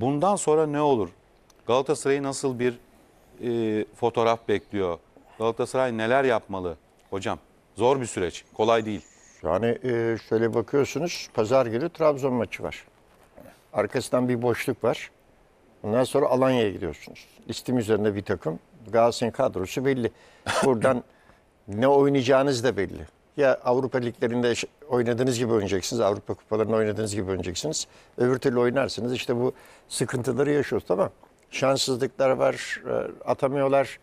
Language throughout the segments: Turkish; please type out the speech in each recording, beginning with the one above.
Bundan sonra ne olur? Galatasaray'ı nasıl bir e, fotoğraf bekliyor? Galatasaray neler yapmalı? Hocam zor bir süreç. Kolay değil. Yani e, şöyle bakıyorsunuz. Pazar günü Trabzon maçı var. Arkasından bir boşluk var. Ondan sonra Alanya'ya gidiyorsunuz. Listim üzerinde bir takım. Galatasaray'ın kadrosu belli. Buradan ne oynayacağınız da belli ya Avrupa liglerinde oynadığınız gibi oynayacaksınız. Avrupa kupalarında oynadığınız gibi oynayacaksınız. Öbür türlü oynarsınız. İşte bu sıkıntıları yaşıyoruz tamam. Şanssızlıklar var. E, atamıyorlar.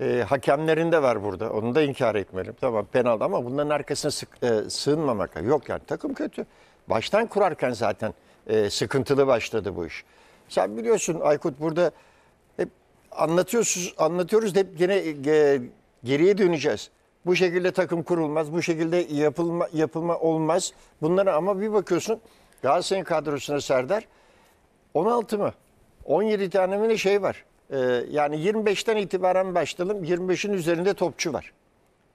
E, hakemlerin de var burada. Onu da inkar etmeyelim. Tamam penaltı ama bunların arkasına sık, e, sığınmamak. Yok yani takım kötü. Baştan kurarken zaten e, sıkıntılı başladı bu iş. Sen biliyorsun Aykut burada hep anlatıyorsunuz, anlatıyoruz hep yine e, geriye döneceğiz. Bu şekilde takım kurulmaz. Bu şekilde yapılma, yapılma olmaz. bunları ama bir bakıyorsun Galatasaray'ın kadrosuna Serdar 16 mı? 17 tane mi ne şey var? Ee, yani 25'ten itibaren başlayalım. 25'in üzerinde topçu var.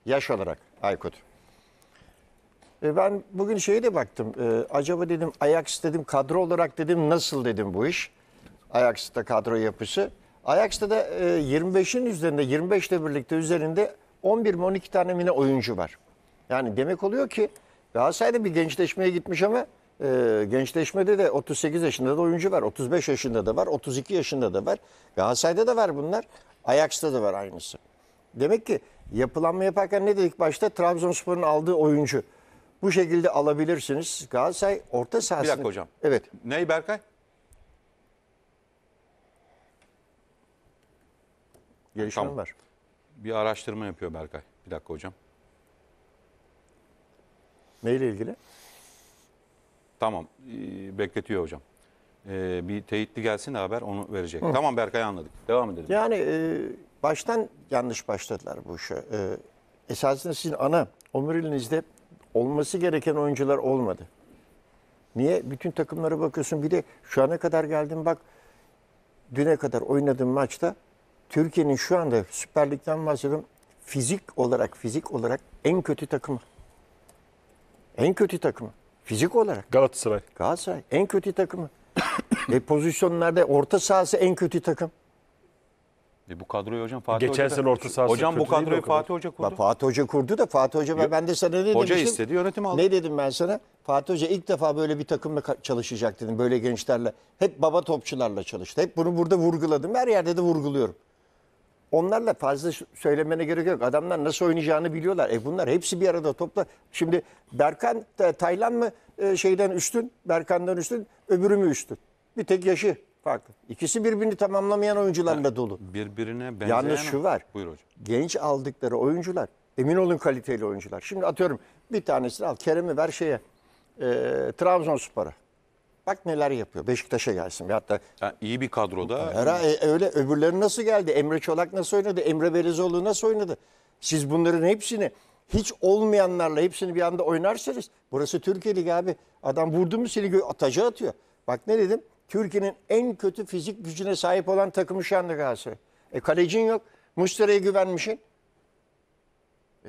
Yaş olarak Aykut. E ben bugün şeye de baktım. E, acaba dedim Ajax dedim kadro olarak dedim nasıl dedim bu iş? Ajax'ta kadro yapısı. Ajax'ta da e, 25'in üzerinde 25 ile birlikte üzerinde 11 mi 12 tane mi ne oyuncu var. Yani demek oluyor ki Galatasaray'da bir gençleşmeye gitmiş ama e, gençleşmede de 38 yaşında da oyuncu var. 35 yaşında da var. 32 yaşında da var. Galatasaray'da da var bunlar. Ajax'ta da var aynısı. Demek ki yapılanma yaparken ne dedik başta? Trabzonspor'un aldığı oyuncu. Bu şekilde alabilirsiniz. Galatasaray orta sahasını... Bir dakika hocam. Evet. Ney Berkay? Gelişim tamam. var bir araştırma yapıyor Berkay. Bir dakika hocam. Neyle ilgili? Tamam. Ee, bekletiyor hocam. E, bir teyitli gelsin de haber onu verecek. Tamam Berkay anladık. Devam edelim. Yani e, baştan yanlış başladılar bu işe. E, esasında sizin ana omurilinizde olması gereken oyuncular olmadı. Niye? Bütün takımlara bakıyorsun. Bir de şu ana kadar geldim bak düne kadar oynadığım maçta Türkiye'nin şu anda Süper Lig'den bahsediyorum. Fizik olarak, fizik olarak en kötü takımı. En kötü takımı. Fizik olarak. Galatasaray. Galatasaray en kötü takımı. Ve pozisyonlarda orta sahası en kötü takım. E bu kadroyu hocam Fatih Geçen Hoca sene orta sahası Hocam bu kadroyu Fatih Hoca kurdu. Fatih Hoca kurdu da Fatih Hoca ben, ben de sana ne dedim? Hoca demiştim? istedi yönetim aldı. Ne dedim ben sana? Fatih Hoca ilk defa böyle bir takımla çalışacak dedim. Böyle gençlerle. Hep baba topçularla çalıştı. Hep bunu burada vurguladım. Her yerde de vurguluyorum. Onlarla fazla söylemene gerek yok. Adamlar nasıl oynayacağını biliyorlar. E bunlar hepsi bir arada topla. Şimdi Berkan, Taylan mı e, şeyden üstün? Berkan'dan üstün, öbürü mü üstün? Bir tek yaşı farklı. İkisi birbirini tamamlamayan oyuncularla dolu. Birbirine benzeyen... Yalnız şu var. Buyur hocam. Genç aldıkları oyuncular, emin olun kaliteli oyuncular. Şimdi atıyorum bir tanesini al, Kerem'i ver şeye, e, Trabzonspor'a. Bak neler yapıyor. Beşiktaş'a gelsin. Veyahut da Yani iyi bir kadroda. Her ay- e, öyle öbürleri nasıl geldi? Emre Çolak nasıl oynadı? Emre Belezoğlu nasıl oynadı? Siz bunların hepsini hiç olmayanlarla hepsini bir anda oynarsanız burası Türkiye Ligi abi. Adam vurdu mu seni gö- ataca atıyor. Bak ne dedim? Türkiye'nin en kötü fizik gücüne sahip olan takımı şu anda Galatasaray. E kalecin yok. Mustera'ya güvenmişsin.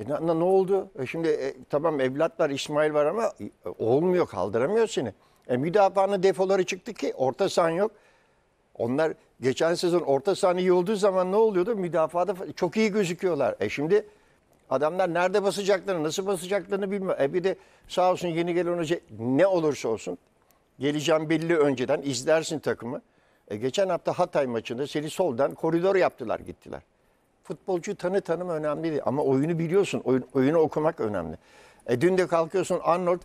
E ne, ne- ne oldu? E şimdi e, tamam evlat var, İsmail var ama e, olmuyor, kaldıramıyor seni. E, müdafaanın defoları çıktı ki orta sahan yok. Onlar geçen sezon orta sahan iyi olduğu zaman ne oluyordu? Müdafada çok iyi gözüküyorlar. E şimdi adamlar nerede basacaklarını, nasıl basacaklarını bilmiyor. E bir de sağ olsun yeni gelen önce ne olursa olsun geleceğim belli önceden izlersin takımı. E geçen hafta Hatay maçında seni soldan koridor yaptılar gittiler. Futbolcu tanı tanım önemli değil ama oyunu biliyorsun. Oyun, oyunu okumak önemli. E dün de kalkıyorsun Arnold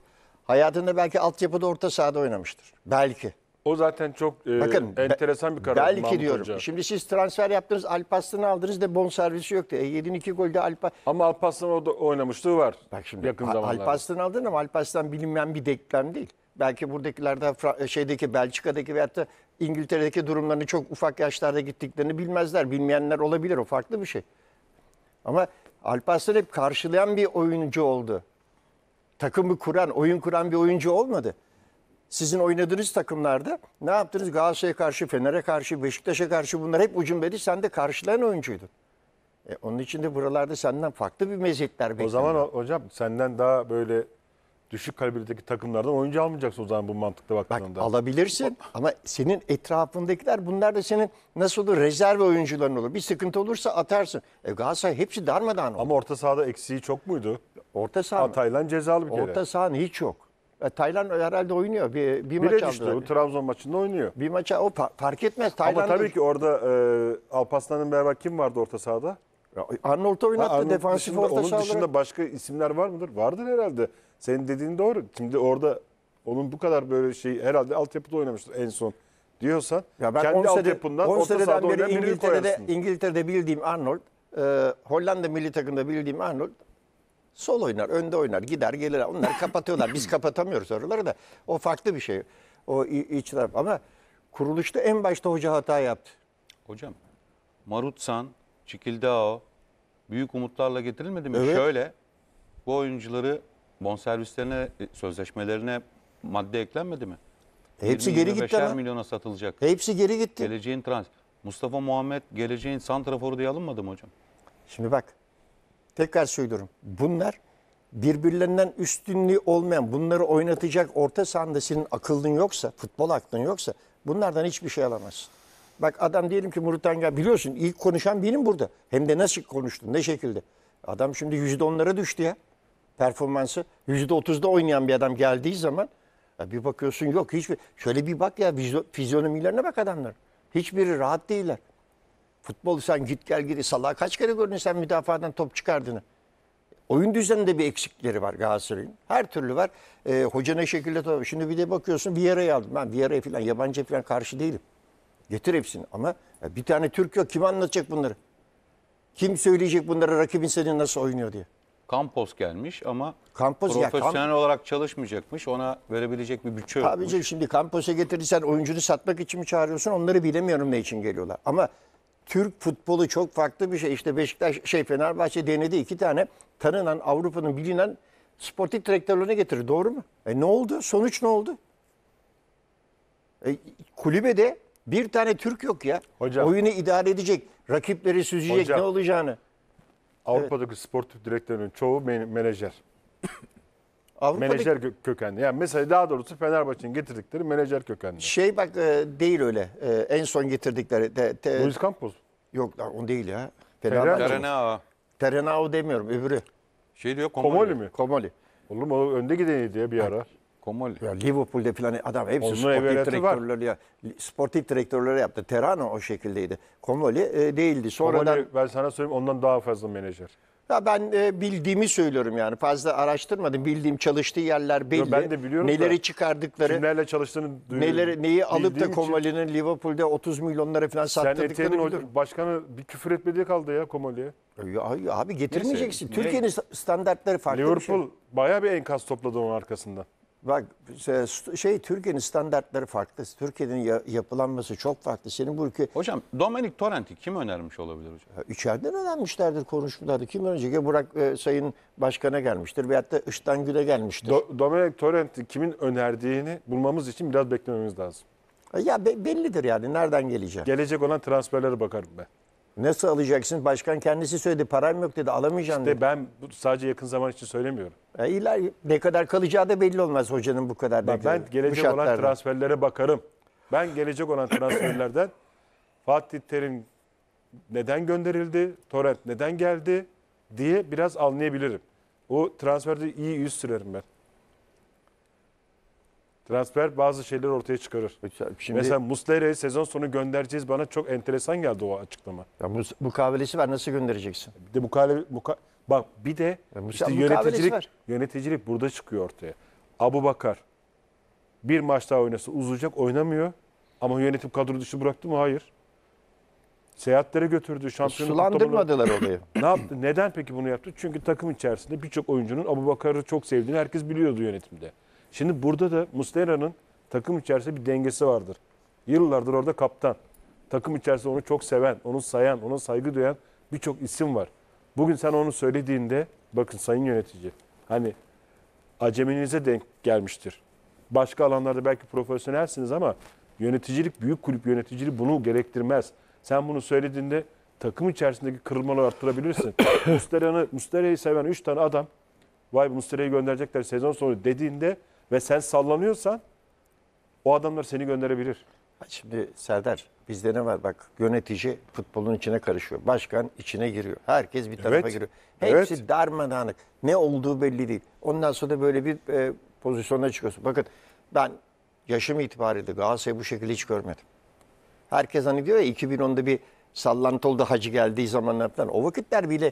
Hayatında belki altyapıda orta sahada oynamıştır. Belki. O zaten çok e, Bakın, enteresan bir karar. Belki Mahmut diyorum. Hoca. Şimdi siz transfer yaptınız, Alpaslan'ı aldınız da bon servisi yoktu. E, yedin iki golde Alpa... Ama Alpaslan o da oynamışlığı var. Bak şimdi yakın zamanlarda. Alpaslan'ı aldın ama Alpaslan bilinmeyen bir denklem değil. Belki buradakilerde e, şeydeki Belçika'daki veyahut da İngiltere'deki durumlarını çok ufak yaşlarda gittiklerini bilmezler. Bilmeyenler olabilir. O farklı bir şey. Ama Alpaslan hep karşılayan bir oyuncu oldu takımı kuran, oyun kuran bir oyuncu olmadı. Sizin oynadığınız takımlarda ne yaptınız? Galatasaray'a karşı, Fener'e karşı, Beşiktaş'a karşı bunlar hep ucumbeli. Sen de karşılayan oyuncuydun. E, onun için de buralarda senden farklı bir meziyetler bekliyor. O zaman hocam senden daha böyle düşük kalibredeki takımlardan oyuncu almayacaksın o zaman bu mantıkla Bak alabilirsin ama senin etrafındakiler bunlar da senin nasıl olur rezerve oyuncuların olur. Bir sıkıntı olursa atarsın. E, Galatasaray hepsi darmadağın olur. Ama orta sahada eksiği çok muydu? Orta saha mı? cezalı bir kere. Orta sahan hiç yok. E, Taylan herhalde oynuyor. Bir, bir Bire maç düştü. aldı. O Trabzon maçında oynuyor. Bir maça o fa- fark etmez. Taylan Ama tabii ki orada e, Alparslan'ın beraber kim vardı orta sahada? Arnold oynattı Arnold defansif dışında, orta Onun dışında başka isimler var mıdır? Vardır herhalde. Senin dediğin doğru. Şimdi orada onun bu kadar böyle şey herhalde altyapıda oynamıştır en son diyorsan. Ya ben kendi 10 sene, altyapından 10 orta sahada oynayan beri İngiltere'de, İngiltere'de bildiğim Arnold, e, Hollanda milli takımında bildiğim Arnold Sol oynar, önde oynar, gider gelir. Onlar kapatıyorlar. Biz kapatamıyoruz oraları da. O farklı bir şey. O iç taraf. Ama kuruluşta en başta hoca hata yaptı. Hocam, Marutsan, Çikildao büyük umutlarla getirilmedi mi? Evet. Şöyle, bu oyuncuları bonservislerine, e, sözleşmelerine madde eklenmedi mi? Hepsi geri gitti ama. milyona satılacak. Hepsi geri gitti. Geleceğin trans. Mustafa Muhammed geleceğin santraforu diye alınmadı mı hocam? Şimdi bak tekrar söylüyorum. Bunlar birbirlerinden üstünlüğü olmayan, bunları oynatacak orta sahanda senin akıllın yoksa, futbol aklın yoksa bunlardan hiçbir şey alamazsın. Bak adam diyelim ki Murat Angar biliyorsun ilk konuşan benim burada. Hem de nasıl konuştun, ne şekilde. Adam şimdi yüzde onlara düştü ya performansı. Yüzde otuzda oynayan bir adam geldiği zaman ya bir bakıyorsun yok hiçbir. Şöyle bir bak ya fizyonomilerine bak adamlar. Hiçbiri rahat değiller. Futbol sen git gel gidi salağa kaç kere gördün sen müdafadan top çıkardığını. Oyun düzeninde bir eksikleri var Galatasaray'ın. Her türlü var. E, hoca ne şekilde tabii. Şimdi bir de bakıyorsun Vieira'yı aldım. Ben Vieira'ya falan yabancı falan karşı değilim. Getir hepsini ama bir tane Türk yok. Kim anlatacak bunları? Kim söyleyecek bunları rakibin senin nasıl oynuyor diye? Campos gelmiş ama Campos, profesyonel ya, Camp olarak çalışmayacakmış. Ona verebilecek bir bütçe yokmuş. Tabii canım şimdi Campos'a getirirsen oyuncunu satmak için mi çağırıyorsun? Onları bilemiyorum ne için geliyorlar. Ama Türk futbolu çok farklı bir şey. İşte Beşiktaş, şey Fenerbahçe denedi iki tane tanınan Avrupa'nın bilinen sportif direktörlerine getirir. Doğru mu? E ne oldu? Sonuç ne oldu? E, kulübede bir tane Türk yok ya. Hocam. Oyunu idare edecek, rakipleri süzecek Hocam. ne olacağını. Avrupa'daki sportif direktörün çoğu menajer. Avrupa'da menajer kö- kökenli. Yani mesela daha doğrusu Fenerbahçe'nin getirdikleri menajer kökenli. şey bak e, değil öyle. E, en son getirdikleri te, te- Luis Campos. yok lan, o değil ya. Fenerbahçe. Darana ağa. Terenao demiyorum öbürü. Şey diyor Komoli. Komoli mi? Komoli. Olur O önde gideniydi ya bir ara. Komoli. Ya Liverpool'de falan adam hepsi Onun sportif direktörleri ya, sportif direktörleri yaptı. Terano o şekildeydi. Komoli e, değildi. Sonradan Komoli, ben sana söyleyeyim ondan daha fazla menajer. Ya ben e, bildiğimi söylüyorum yani fazla araştırmadım. Bildiğim çalıştığı yerler belli. Yo, ben de biliyorum Neleri da, çıkardıkları. Kimlerle çalıştığını duyuyorum. Neleri, neyi alıp da Komali'nin Liverpool'de 30 milyonlara falan sattırdıklarını biliyorum. başkanı bir küfür etmediği kaldı ya Komali'ye. E, abi getirmeyeceksin. Neyse, Türkiye'nin standartları farklı Liverpool bir şey. bayağı bir enkaz topladı onun arkasından. Bak e, şey Türkiye'nin standartları farklı. Türkiye'nin yapılanması çok farklı. Senin bu ülke... Hocam Dominic Torrent'i kim önermiş olabilir hocam? İçeriden önermişlerdir konuşmalarda. Kim önceki Burak e, Sayın Başkan'a gelmiştir veyahut da Iştan Gül'e gelmiştir. Do Dominik Torrent'i kimin önerdiğini bulmamız için biraz beklememiz lazım. E, ya be bellidir yani nereden gelecek? Gelecek olan transferlere bakarım ben. Nasıl alacaksın? Başkan kendisi söyledi param yok dedi alamayacağım dedi. İşte ben bu sadece yakın zaman için söylemiyorum. E, iler, ne kadar kalacağı da belli olmaz hocanın bu kadar. Bak, ben gelecek olan transferlere bakarım. Ben gelecek olan transferlerden Fatih Terim neden gönderildi, Torrent neden geldi diye biraz anlayabilirim. O transferde iyi yüz sürerim ben transfer bazı şeyler ortaya çıkarır. Şimdi, Mesela Muslera'yı sezon sonu göndereceğiz bana çok enteresan geldi o açıklama. Ya bu mukavelesi var nasıl göndereceksin? Bir de bu muka, bak bir de ya, işte yöneticilik yöneticilik burada çıkıyor ortaya. Abu Bakar bir maç daha oynasa uzayacak oynamıyor. Ama yönetim kadro dışı bıraktı mı? Hayır. Seyahatlere götürdü. Şampiyonluk Sulandırmadılar olayı. ne yaptı? Neden peki bunu yaptı? Çünkü takım içerisinde birçok oyuncunun Abu Bakar'ı çok sevdiğini herkes biliyordu yönetimde. Şimdi burada da Mustera'nın takım içerisinde bir dengesi vardır. Yıllardır orada kaptan. Takım içerisinde onu çok seven, onu sayan, ona saygı duyan birçok isim var. Bugün sen onu söylediğinde bakın sayın yönetici hani aceminize denk gelmiştir. Başka alanlarda belki profesyonelsiniz ama yöneticilik, büyük kulüp yöneticiliği bunu gerektirmez. Sen bunu söylediğinde takım içerisindeki kırılmaları arttırabilirsin. Mustera'yı Mustera'yı seven 3 tane adam vay Mustera'yı gönderecekler sezon sonu dediğinde ve sen sallanıyorsan o adamlar seni gönderebilir. Şimdi Serdar bizde ne var? Bak yönetici futbolun içine karışıyor. Başkan içine giriyor. Herkes bir tarafa Evet. giriyor. Hepsi Evet. darmadağınık. Ne olduğu belli değil. Ondan sonra da böyle bir e, pozisyona çıkıyorsun. Bakın ben yaşım itibariyle Galatasaray'ı bu şekilde hiç görmedim. Herkes hani diyor ya 2010'da bir sallantı oldu hacı geldiği zamanlar falan. O vakitler bile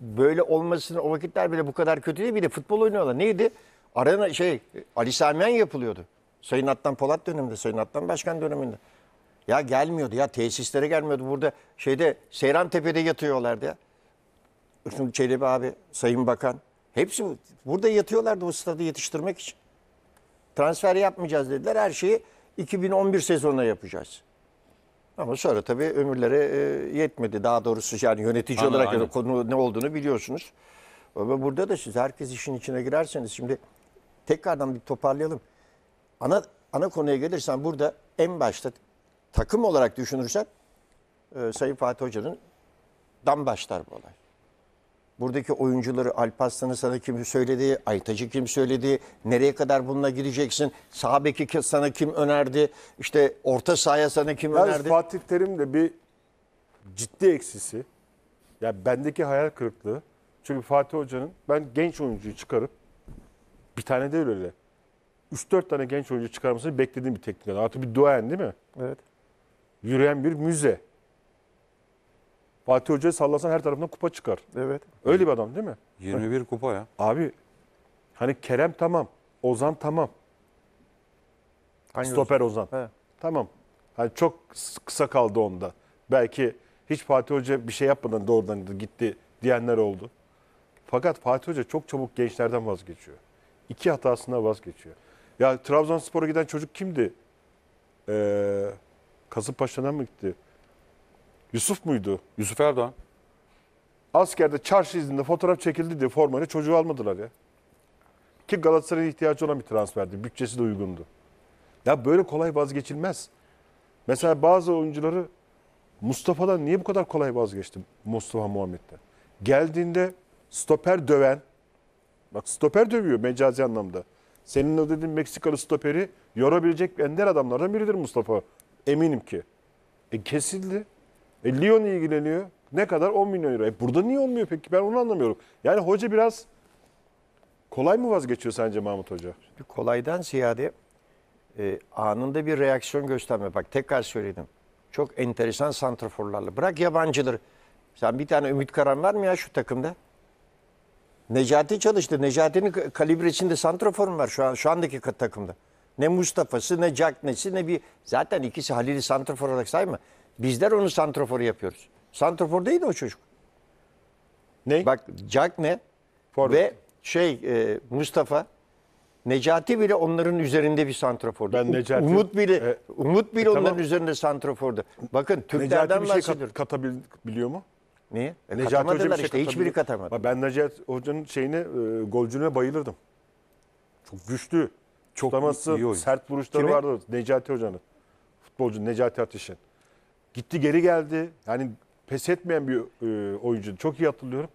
böyle olmasını o vakitler bile bu kadar kötü değil. Bir de futbol oynuyorlar. Neydi? Arena şey Ali Samiyen yapılıyordu. Sayın Adnan Polat döneminde, Sayın Adnan Başkan döneminde. Ya gelmiyordu ya tesislere gelmiyordu. Burada şeyde Seyran Tepe'de yatıyorlardı ya. Ürkün Çelebi abi, Sayın Bakan. Hepsi burada yatıyorlardı o stadı yetiştirmek için. Transfer yapmayacağız dediler. Her şeyi 2011 sezonuna yapacağız. Ama sonra tabii ömürlere yetmedi. Daha doğrusu yani yönetici aynen, olarak aynen. konu ne olduğunu biliyorsunuz. Ama burada da siz herkes işin içine girerseniz şimdi tekrardan bir toparlayalım. Ana ana konuya gelirsen burada en başta takım olarak düşünürsen e, Sayın Fatih Hoca'nın dan başlar bu olay. Buradaki oyuncuları Alpaslanı sana kim söyledi, Aytaç'ı kim söyledi, nereye kadar bununla gideceksin, sağ sana kim önerdi, işte orta sahaya sana kim Yalnız önerdi. Fatih Terim de bir ciddi eksisi. Ya yani bendeki hayal kırıklığı. Çünkü Fatih Hoca'nın ben genç oyuncuyu çıkarıp bir tane değil öyle. 3-4 tane genç oyuncu çıkarmasını beklediğim bir teknik adam. Artık bir duayen değil mi? Evet. Yürüyen bir müze. Fatih Hoca'ya sallasan her tarafından kupa çıkar. Evet. Öyle bir adam değil mi? 21 kupa ya. Abi hani Kerem tamam. Ozan tamam. Hangi Stoper Ozan. He. Tamam. Hani çok kısa kaldı onda. Belki hiç Fatih Hoca bir şey yapmadan doğrudan gitti diyenler oldu. Fakat Fatih Hoca çok çabuk gençlerden vazgeçiyor iki hatasına vazgeçiyor. Ya Trabzonspor'a giden çocuk kimdi? Ee, Kasımpaşa'dan mı gitti? Yusuf muydu? Yusuf Erdoğan. Askerde çarşı izinde fotoğraf çekildi diye formayla çocuğu almadılar ya. Ki Galatasaray'ın ihtiyacı olan bir transferdi. Bütçesi de uygundu. Ya böyle kolay vazgeçilmez. Mesela bazı oyuncuları Mustafa'dan niye bu kadar kolay vazgeçtim? Mustafa Muhammed'den. Geldiğinde stoper döven, Bak stoper dövüyor mecazi anlamda. Senin o dediğin Meksikalı stoperi yorabilecek ender adamlardan biridir Mustafa. Eminim ki. E kesildi. E Lyon ilgileniyor. Ne kadar? 10 milyon euro. E burada niye olmuyor peki? Ben onu anlamıyorum. Yani hoca biraz kolay mı vazgeçiyor sence Mahmut Hoca? Kolaydan ziyade e, anında bir reaksiyon gösterme. Bak tekrar söyledim. Çok enteresan santraforlarla. Bırak yabancıları. Sen bir tane Ümit Karan var mı ya şu takımda? Necati çalıştı. Necati'nin kalibresinde santrofor var şu an şu andaki takımda. Ne Mustafa'sı ne Cagney'si ne bir zaten ikisi Halil'i santrafor olarak sayma. Bizler onu santraforu yapıyoruz. Santrofor değil o çocuk. Ne? Bak Jack Cagne ve şey e, Mustafa Necati bile onların üzerinde bir santrofordu. Ben Necati, Umut bile e, Umut bile e, onların üzerinde santrofordu. Bakın Türklerden Necati bir şey kat, katabiliyor mu? Niye? E, Necati Hoca bir şey işte hiçbiri katamadı. Ben Necati Hoca'nın şeyine, e, golcüne bayılırdım. Çok güçlü. Çok Tutaması, iyi oyun. sert vuruşları Kimi? vardı Necati Hoca'nın. Futbolcu Necati Ateş'in. Gitti geri geldi. Yani pes etmeyen bir e, oyuncu. Çok iyi hatırlıyorum.